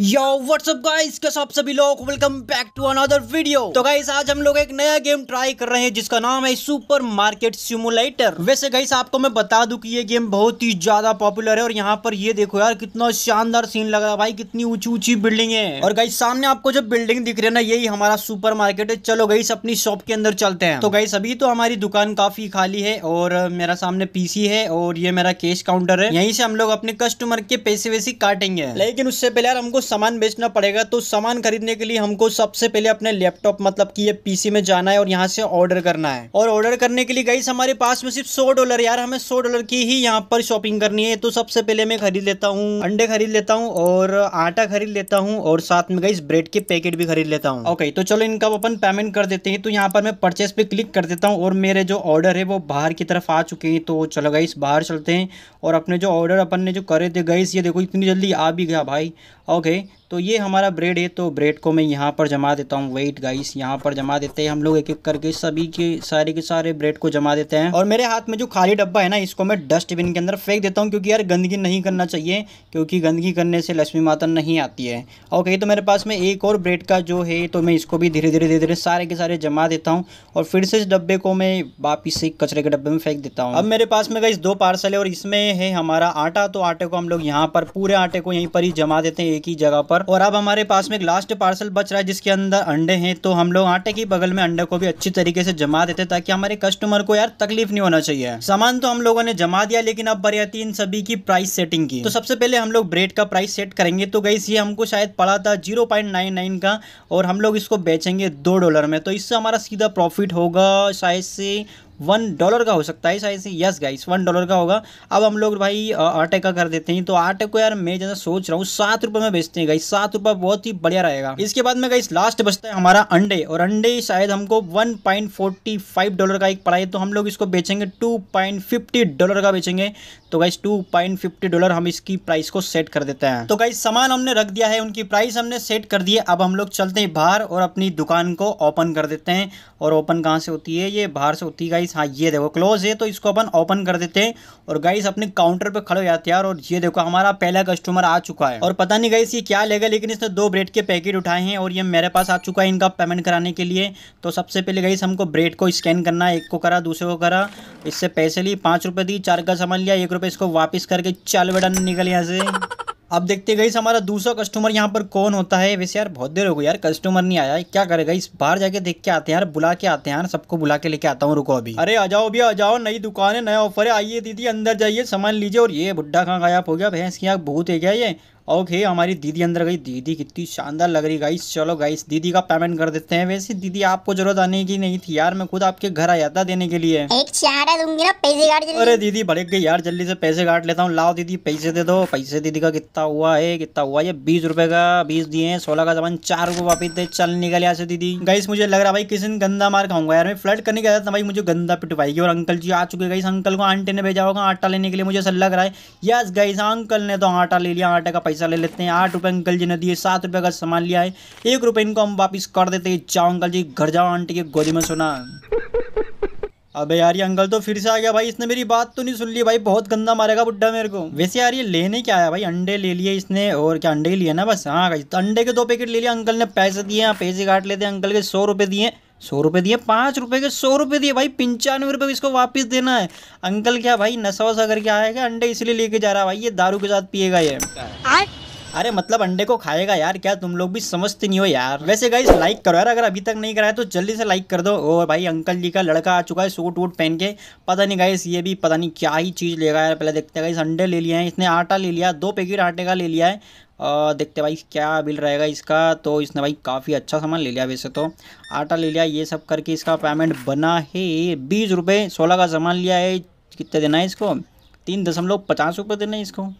यो WhatsApp guys कैसे आप सभी लोग welcome back to another video तो गाइस आज हम लोग एक नया गेम ट्राई कर रहे हैं जिसका नाम है सुपर मार्केट सिमुलेटर वैसे गाइस आपको मैं बता दूं कि ये गेम बहुत ही ज्यादा पॉपुलर है और यहाँ पर ये देखो यार कितना शानदार सीन लग रहा है भाई कितनी ऊंची ऊंची बिल्डिंग है और गाइस सामने आपको जो बिल्डिंग दिख रही है ना यही हमारा सुपर मार्केट है चलो गाइस अपनी शॉप के अंदर चलते हैं तो गाइस अभी तो हमारी दुकान काफी खाली है और मेरा सामने पीसी है और ये मेरा कैश काउंटर है यही से हम लोग अपने कस्टमर के पैसे वैसे काटेंगे लेकिन उससे पहले यार हमको सामान बेचना पड़ेगा तो सामान खरीदने के लिए हमको सबसे पहले अपने लैपटॉप मतलब कि ये पीसी में जाना है और यहाँ से ऑर्डर करना है और ऑर्डर करने के लिए गई हमारे पास में सिर्फ सौ डॉलर यार हमें सौ डॉलर की ही यहाँ पर शॉपिंग करनी है तो सबसे पहले मैं खरीद लेता हूँ अंडे खरीद लेता हूँ और आटा खरीद लेता हूँ और साथ में गई ब्रेड के पैकेट भी खरीद लेता हूँ ओके तो चलो इनका अपन पेमेंट कर देते हैं तो यहाँ पर मैं परचेस पे क्लिक कर देता हूँ और मेरे जो ऑर्डर है वो बाहर की तरफ आ चुके हैं तो चलो गई बाहर चलते हैं और अपने जो ऑर्डर अपन ने जो करे थे गई ये देखो इतनी जल्दी आ भी गया भाई ओके तो ये हमारा ब्रेड है तो ब्रेड को मैं यहाँ पर जमा देता हूँ वेट गाइस यहाँ पर जमा देते हैं हम लोग एक एक करके सभी के सारे के सारे ब्रेड को जमा देते हैं और मेरे हाथ में जो खाली डब्बा है ना इसको मैं डस्टबिन के अंदर फेंक देता हूँ क्योंकि यार गंदगी नहीं करना चाहिए क्योंकि गंदगी करने से लक्ष्मी माता नहीं आती है ओके तो मेरे पास में एक और ब्रेड का जो है तो मैं इसको भी धीरे धीरे धीरे धीरे सारे के सारे जमा देता हूँ और फिर से इस डब्बे को मैं वापिस से कचरे के डब्बे में फेंक देता हूँ अब मेरे पास में गई दो पार्सल है और इसमें है हमारा आटा तो आटे को हम लोग यहाँ पर पूरे आटे को यहीं पर ही जमा देते हैं एक ही जगह पर और अब हमारे पास में एक लास्ट पार्सल बच रहा है जिसके अंदर अंडे हैं तो हम लोग आटे के बगल में अंडे को भी अच्छी तरीके से जमा देते ताकि हमारे कस्टमर को यार तकलीफ नहीं होना चाहिए सामान तो हम लोगों ने जमा दिया लेकिन अब बरियाती इन सभी की प्राइस सेटिंग की तो सबसे पहले हम लोग ब्रेड का प्राइस सेट करेंगे तो गई ये हमको शायद पड़ा था जीरो का और हम लोग इसको बेचेंगे दो डॉलर में तो इससे हमारा सीधा प्रॉफिट होगा शायद से वन डॉलर का हो सकता है शायद यस गाइस वन डॉलर का होगा अब हम लोग भाई आटे का कर देते हैं तो आटे को यार मैं जैसा सोच रहा हूँ सात रुपये में बेचते हैं गाइस सात रुपये बहुत ही बढ़िया रहेगा इसके बाद में गाइस लास्ट बचता है हमारा अंडे और अंडे शायद हमको वन डॉलर का एक पड़ा है तो हम लोग इसको बेचेंगे टू डॉलर का बेचेंगे तो गाइस टू डॉलर हम इसकी प्राइस को सेट कर देते हैं तो गाइस सामान हमने रख दिया है उनकी प्राइस हमने सेट कर दी है अब हम लोग चलते हैं बाहर और अपनी दुकान को ओपन कर देते हैं और ओपन कहाँ से होती है ये बाहर से होती है गाइस हाँ ये देखो क्लोज है तो इसको अपन ओपन कर देते हैं और गाइस अपने काउंटर पे खड़े हो जाते हैं यार और ये देखो हमारा पहला कस्टमर आ चुका है और पता नहीं गाइस ये क्या लेगा लेकिन इसने दो ब्रेड के पैकेट उठाए हैं और ये मेरे पास आ चुका है इनका पेमेंट कराने के लिए तो सबसे पहले गाइस हमको ब्रेड को स्कैन करना है एक को करा दूसरे को करा इससे पैसे लिए पाँच रुपये दी चार का सामान लिया एक रुपये इसको वापस करके चल बेटा निकल यहाँ से अब देखते गई हमारा दूसरा कस्टमर यहाँ पर कौन होता है वैसे यार बहुत देर हो गई यार कस्टमर नहीं आया क्या करेगा इस बाहर जाके देख के आते हैं यार बुला के आते हैं यार सबको बुला के लेके आता हूँ रुको अभी अरे आ जाओ अभी आ जाओ नई दुकान है नया ऑफर है आइए दीदी अंदर जाइए सामान लीजिए और ये बुढ़ा कहाँ गायब हो गया भैंस की आँख बहुत है क्या ये ओके हमारी दीदी अंदर गई दीदी कितनी शानदार लग रही गाइस चलो गाइस दीदी का पेमेंट कर देते हैं वैसे दीदी आपको जरूरत आने की नहीं थी यार मैं खुद आपके घर आया था देने के लिए एक दूंगी ना पैसे काट अरे दीदी भड़क गई यार जल्दी से पैसे काट लेता हूँ लाओ दीदी पैसे दे दो पैसे दीदी का कितना हुआ है कितना हुआ ये बीस रुपए का बीस दिए सोलह का जमान चार रूपए वापिस दे चल निकल यहाँ से दीदी गाइस मुझे लग रहा भाई किसी दिन गंदा मार खाऊंगा यार मैं फ्लड करने के था भाई मुझे गंदा पिटवाएगी और अंकल जी आ चुके गई अंकल को आंटे ने भेजा होगा आटा लेने के लिए मुझे ऐसा लग रहा है यस गाइस अंकल ने तो आटा ले लिया आटे का पैसा पैसा ले लेते हैं आठ रुपये अंकल जी ने दिए सात रुपये का सामान लिया है एक रुपये इनको हम वापस कर देते हैं जाओ अंकल जी घर जाओ आंटी के गोदी में सुना अबे यार ये अंकल तो फिर से आ गया भाई इसने मेरी बात तो नहीं सुन ली भाई बहुत गंदा मारेगा बुढ़ा मेरे को वैसे यार ये लेने क्या आया भाई अंडे ले लिए इसने और क्या अंडे ही लिए ना बस हाँ तो अंडे के दो पैकेट ले लिए अंकल ने पैसे दिए पैसे काट लेते अंकल के सौ रुपये दिए सौ रुपये दिए पाँच रुपये के सौ रुपये दिए भाई पंचानवे रुपये इसको वापस देना है अंकल क्या भाई नशा वसा करके आएगा अंडे इसलिए लेके जा रहा है भाई ये दारू के साथ पिएगा ये अरे मतलब अंडे को खाएगा यार क्या तुम लोग भी समझते नहीं हो यार वैसे गाइस लाइक करो यार अगर अभी तक नहीं कराया तो जल्दी से लाइक कर दो और भाई अंकल जी का लड़का आ चुका है सूट वूट पहन के पता नहीं गाइस ये भी पता नहीं क्या ही चीज़ लेगा यार पहले देखते गाइस अंडे ले लिया है इसने आटा ले लिया दो पैकेट आटे का ले लिया है और देखते भाई क्या बिल रहेगा इसका तो इसने भाई काफ़ी अच्छा सामान ले लिया वैसे तो आटा ले लिया ये सब करके इसका पेमेंट बना है बीस रुपये सोलह का सामान लिया है कितने देना है इसको तीन दशमलव पचास रुपये देना है इसको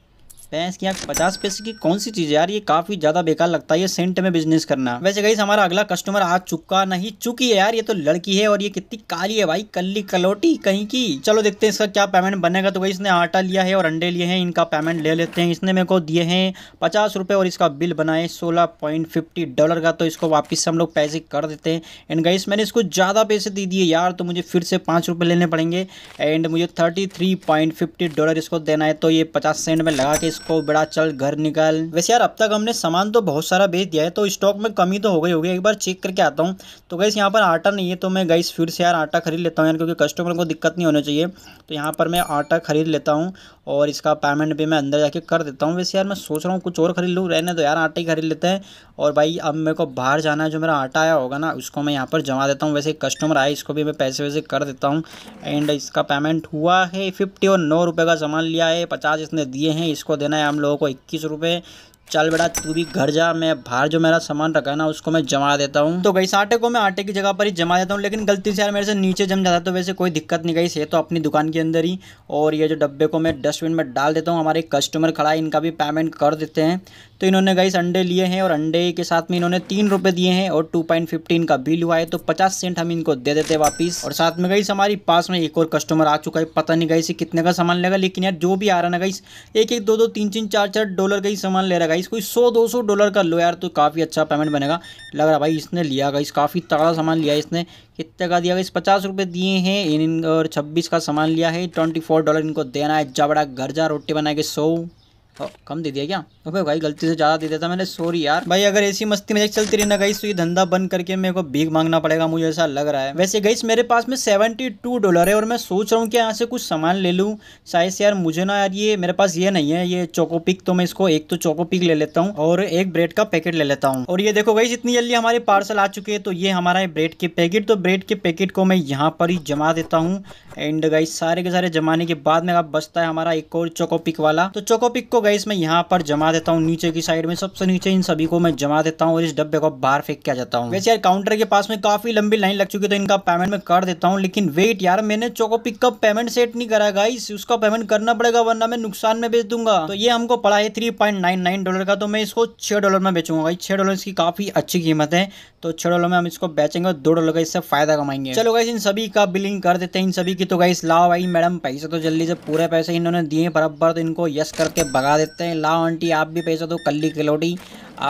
भैंस की यहाँ पचास पैसे की कौन सी चीज़ यार ये काफ़ी ज़्यादा बेकार लगता है ये सेंट में बिजनेस करना वैसे गई हमारा अगला कस्टमर आ चुका नहीं चुकी है यार ये तो लड़की है और ये कितनी काली है भाई कल्ली कलोटी कहीं की चलो देखते हैं इसका क्या पेमेंट बनेगा तो भाई इसने आटा लिया है और अंडे लिए हैं इनका पेमेंट ले लेते हैं इसने मेरे को दिए हैं पचास और इसका बिल बनाए सोलह पॉइंट फिफ्टी डॉलर का तो इसको वापिस हम लोग पैसे कर देते हैं एंड गई मैंने इसको ज़्यादा पैसे दे दिए यार तो मुझे फिर से पांच रुपये लेने पड़ेंगे एंड मुझे thirty three point fifty dollar इसको देना है तो ये पचास सेंट में लगा के इसको बड़ा चल घर निकाल वैसे यार अब तक हमने सामान तो बहुत सारा बेच दिया है तो स्टॉक में कमी तो हो गई होगी एक बार चेक करके आता हूँ तो गैस यहाँ पर आटा नहीं है तो मैं गैस फिर से यार आटा खरीद लेता हूँ यार क्योंकि कस्टमर को दिक्कत नहीं होना चाहिए तो यहाँ पर मैं आटा खरीद लेता हूँ और इसका पेमेंट भी मैं अंदर जाके कर देता हूँ वैसे यार मैं सोच रहा हूँ कुछ और खरीद लूँ रहने तो यार आटा ही खरीद लेते हैं और भाई अब मेरे को बाहर जाना है जो मेरा आटा आया होगा ना उसको मैं यहाँ पर जमा देता हूँ वैसे कस्टमर आए इसको भी मैं पैसे वैसे कर देता हूँ एंड इसका पेमेंट हुआ है फिफ्टी और नौ रुपये का सामान लिया है पचास इसने दिए हैं इसको देना देना है हम लोगों को इक्कीस रुपये चल बेटा तू भी घर जा मैं बाहर जो मेरा सामान रखा है ना उसको मैं जमा देता हूँ तो गई आटे को मैं आटे की जगह पर ही जमा देता हूँ लेकिन गलती से यार मेरे से नीचे जम जाता तो वैसे कोई दिक्कत नहीं गई से तो अपनी दुकान के अंदर ही और ये जो डब्बे को मैं डस्टबिन में डाल देता हूँ हमारे कस्टमर खड़ा है इनका भी पेमेंट कर देते हैं तो इन्होंने गई अंडे लिए हैं और अंडे के साथ में इन्होंने तीन रुपये दिए हैं और टू पॉइंट फिफ्टीन का बिल हुआ है तो पचास सेंट हम इनको दे देते वापस और साथ में गई हमारी पास में एक और कस्टमर आ चुका है पता नहीं गई कितने का सामान लेगा लेकिन यार जो भी आ रहा ना गई एक एक दो दो तीन तीन चार चार डॉलर का ही सामान ले रहा गाइस कोई 100 200 डॉलर का लो यार तो काफ़ी अच्छा पेमेंट बनेगा लग रहा है भाई इसने लिया गाइस काफ़ी तगड़ा सामान लिया इसने कितने का दिया गाइस पचास रुपये दिए हैं इन और छब्बीस का सामान लिया है ट्वेंटी फोर डॉलर इनको देना है जबड़ा घर जा रोटी बनाएगी सौ कम दे दिया क्या ओके भाई गलती से ज़्यादा दे देता मैंने सॉरी यार भाई अगर ऐसी मस्ती में चलती रही ना गई तो ये धंधा बंद करके मेरे को भीख मांगना पड़ेगा मुझे ऐसा लग रहा है वैसे गई मेरे पास में सेवेंटी टू डॉलर है और मैं सोच रहा हूँ कि यहाँ से कुछ सामान ले लूँ शायद यार मुझे ना यार ये मेरे पास ये नहीं है ये चोको पिक तो मैं इसको एक तो चोको पिक ले लेता हूँ और एक ब्रेड का पैकेट ले लेता हूँ और ये देखो गई इतनी जल्दी हमारे पार्सल आ चुके हैं तो ये हमारा है ब्रेड के पैकेट तो ब्रेड के पैकेट को मैं यहाँ पर ही जमा देता हूँ एंड गई सारे के सारे जमाने के बाद में अब बचता है हमारा एक और चोको पिक वाला तो चोको पिक को गाइस मैं यहाँ पर जमा देता हूँ नीचे की साइड में सबसे नीचे इन सभी को मैं जमा देता हूँ और इस डब्बे को बाहर फेंक के आ जाता हूँ वैसे यार काउंटर के पास में काफी लंबी लाइन लग चुकी है तो इनका पेमेंट मैं कर देता हूँ लेकिन वेट यार मैंने चोको पिकअप पेमेंट सेट नहीं करा गाइस उसका पेमेंट करना पड़ेगा वरना मैं नुकसान में बेच दूंगा तो ये हमको पड़ा है थ्री डॉलर का तो मैं इसको छह डॉलर में बेचूंगा छह डॉलर इसकी काफी अच्छी कीमत है तो छह डॉलर में हम इसको बेचेंगे दो डॉलर का इससे फायदा कमाएंगे चलो गाइस इन सभी का बिलिंग कर देते हैं इन सभी की तो गाइस लाओ भाई मैडम पैसे तो जल्दी से पूरे पैसे इन्होंने दिए बराबर तो इनको यस करके भगा देते हैं लाओ आंटी आप भी पैसा दो कल्ली कलोटी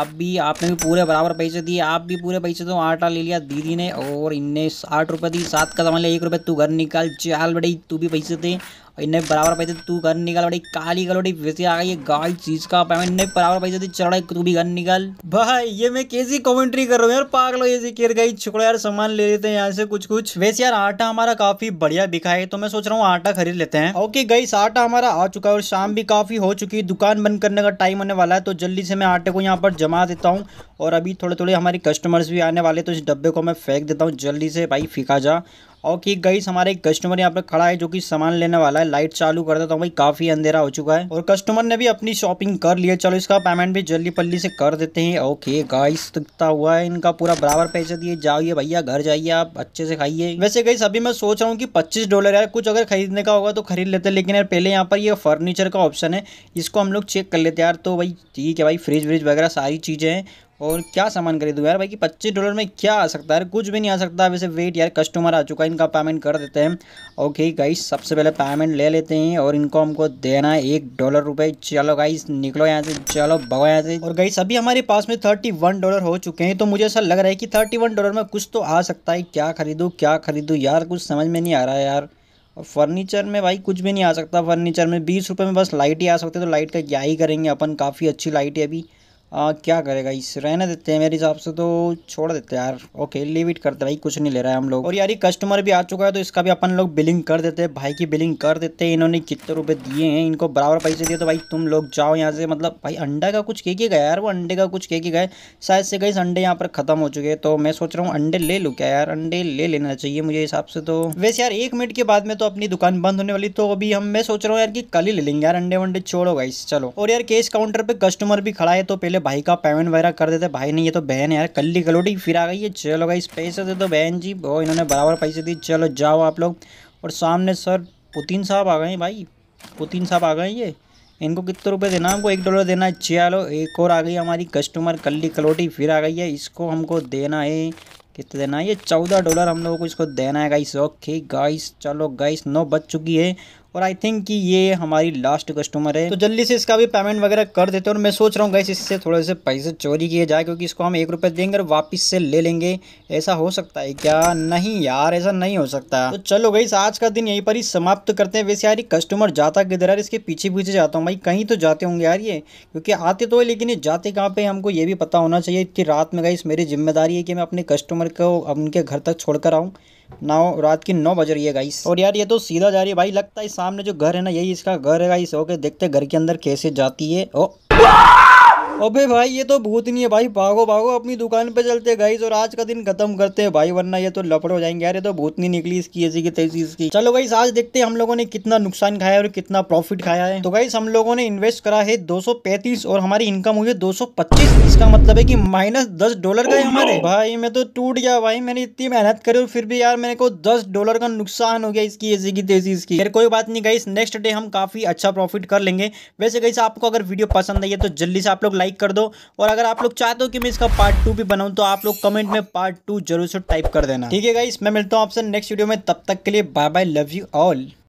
आप भी आपने भी पूरे बराबर पैसे दिए आप भी पूरे पैसे दो आटा ले लिया दीदी ने और इनने आठ रुपये दी सात का सामान लिया एक रुपये तू घर निकाल चाल बड़ी तू भी पैसे दे इन्हें बराबर पैसे तो तू घर निकल बड़ी काली गलोटी वैसे आ गई गाय चीज का इन्हें बराबर पैसे तो चढ़ा तू भी घर निकल भाई ये मैं कैसी कमेंट्री कर रहा हूँ यार पागलो ये गई छुकड़ो यार सामान ले लेते हैं यहाँ से कुछ कुछ वैसे यार आटा हमारा काफी बढ़िया बिका है तो मैं सोच रहा हूँ आटा खरीद लेते हैं ओके गई आटा हमारा आ चुका है और शाम भी काफी हो चुकी है दुकान बंद करने का टाइम होने वाला है तो जल्दी से मैं आटे को यहाँ पर जमा देता हूँ और अभी थोड़े थोड़े हमारे कस्टमर्स भी आने वाले तो इस डब्बे को मैं फेंक देता हूँ जल्दी से भाई फीका जा और कि गई हमारे एक कस्टमर यहाँ पर खड़ा है जो कि सामान लेने वाला है लाइट चालू कर देता हूँ भाई काफ़ी अंधेरा हो चुका है और कस्टमर ने भी अपनी शॉपिंग कर लिया चलो इसका पेमेंट भी जल्दी पल्ली से कर देते हैं ओके गाइस दिखता हुआ है इनका पूरा बराबर पैसे दिए जाइए भैया घर जाइए आप अच्छे से खाइए वैसे गई अभी मैं सोच रहा हूँ कि पच्चीस डॉलर यार कुछ अगर खरीदने का होगा तो खरीद लेते लेकिन यार पहले यहाँ पर ये फर्नीचर का ऑप्शन है इसको हम लोग चेक कर लेते यार तो भाई ठीक है भाई फ्रिज व्रिज वगैरह सारी चीज़ें हैं और क्या सामान खरीदूँ यार भाई कि पच्चीस डॉलर में क्या आ सकता है यार कुछ भी नहीं आ सकता वैसे वेट यार कस्टमर आ चुका है इनका पेमेंट कर देते हैं ओके गाइस सबसे पहले पेमेंट ले लेते हैं और इनको हमको देना है एक डॉलर रुपये चलो गाइस निकलो यहाँ से चलो भगो यहाँ से और गाइस अभी हमारे पास में थर्टी वन डॉलर हो चुके हैं तो मुझे ऐसा लग रहा है कि थर्टी वन डॉलर में कुछ तो आ सकता है क्या खरीदूँ क्या खरीदूँ यार कुछ समझ में नहीं आ रहा है यार और फर्नीचर में भाई कुछ भी नहीं आ सकता फर्नीचर में बीस रुपये में बस लाइट ही आ सकती है तो लाइट का क्या ही करेंगे अपन काफ़ी अच्छी लाइट है अभी आ, क्या करेगा इस रहने देते हैं मेरे हिसाब से तो छोड़ देते हैं यार ओके लीव इट करते भाई कुछ नहीं ले रहा है हम लोग और यार ये कस्टमर भी आ चुका है तो इसका भी अपन लोग बिलिंग कर देते हैं भाई की बिलिंग कर देते हैं इन्होंने कितने रुपए दिए हैं इनको बराबर पैसे दिए तो भाई तुम लोग जाओ यहाँ से मतलब भाई अंडा का कुछ कह के गया यार वो अंडे का कुछ कह के गए शायद से गई अंडे यहाँ पर खत्म हो चुके हैं तो मैं सोच रहा हूँ अंडे ले लूँ क्या यार अंडे ले लेना चाहिए मुझे हिसाब से तो वैसे यार एक मिनट के बाद में तो अपनी दुकान बंद होने वाली तो अभी हम मैं सोच रहा हूँ यार कि कल ही ले लेंगे यार अंडे वंडे छोड़ो गाइस चलो और यार केस काउंटर पर कस्टमर भी खड़ा है तो पहले चलो भाई का पेमेंट वगैरह कर देते भाई नहीं ये तो बहन यार कल ही कलोटी फिर आ गई है चलो भाई पैसे दे दो बहन जी वो इन्होंने बराबर पैसे दिए चलो जाओ आप लोग और सामने सर पुतिन साहब आ गए भाई पुतिन साहब आ गए ये इनको कितने रुपए देना हमको एक डॉलर देना है चलो एक और आ गई हमारी कस्टमर कल्ली कलोटी फिर आ गई है इसको हमको देना है कितने देना है ये चौदह डॉलर हम लोगों को इसको देना है गाइस ओके गाइस चलो गाइस नौ बज चुकी है और आई थिंक कि ये हमारी लास्ट कस्टमर है तो जल्दी से इसका भी पेमेंट वगैरह कर देते हैं और मैं सोच रहा हूँ गैस इससे थोड़े से पैसे चोरी किए जाए क्योंकि इसको हम एक रुपये देंगे और वापस से ले लेंगे ऐसा हो सकता है क्या नहीं यार ऐसा नहीं हो सकता तो चलो गई आज का दिन यहीं पर ही समाप्त करते हैं वैसे यार कस्टमर जाता किधर यार इसके पीछे पीछे जाता हूँ भाई कहीं तो जाते होंगे यार ये क्योंकि आते तो है लेकिन ये जाते कहाँ पर हमको ये भी पता होना चाहिए इतनी रात में गई मेरी जिम्मेदारी है कि मैं अपने कस्टमर को उनके घर तक छोड़कर आऊँ नौ रात की नौ बज रही है गाइस और यार ये तो सीधा जा रही है भाई लगता है सामने जो घर है ना यही इसका घर है गाइस ओके देखते घर के अंदर कैसे जाती है ओ अबे भाई ये तो भूत नहीं है भाई भागो भागो अपनी दुकान पे चलते गाइस और आज का दिन खत्म करते हैं भाई वरना ये तो लपड़ हो जाएंगे यार ये तो भूत नहीं निकली इसकी ऐसी की तेजी इसकी चलो गाइस आज देखते हैं हम लोगों ने कितना नुकसान खाया और कितना प्रॉफिट खाया है तो गाइस हम लोगों ने इन्वेस्ट करा है दो और हमारी इनकम हुई है दो इसका मतलब है की माइनस दस डॉलर का oh हमारे भाई मैं तो टूट गया भाई मैंने इतनी मेहनत करी और फिर भी यार मेरे को दस डॉलर का नुकसान हो गया इसकी ऐसी की तेजी इसकी यार कोई बात नहीं गाइस नेक्स्ट डे हम काफी अच्छा प्रॉफिट कर लेंगे वैसे गाइस आपको अगर वीडियो पसंद आई है तो जल्दी से आप लोग लाइक लाइक कर दो और अगर आप लोग चाहते हो कि मैं इसका पार्ट टू भी बनाऊँ तो आप लोग कमेंट में पार्ट टू जरूर से टाइप कर देना ठीक है गाइस मैं मिलता हूँ आपसे नेक्स्ट वीडियो में तब तक के लिए bye bye love you all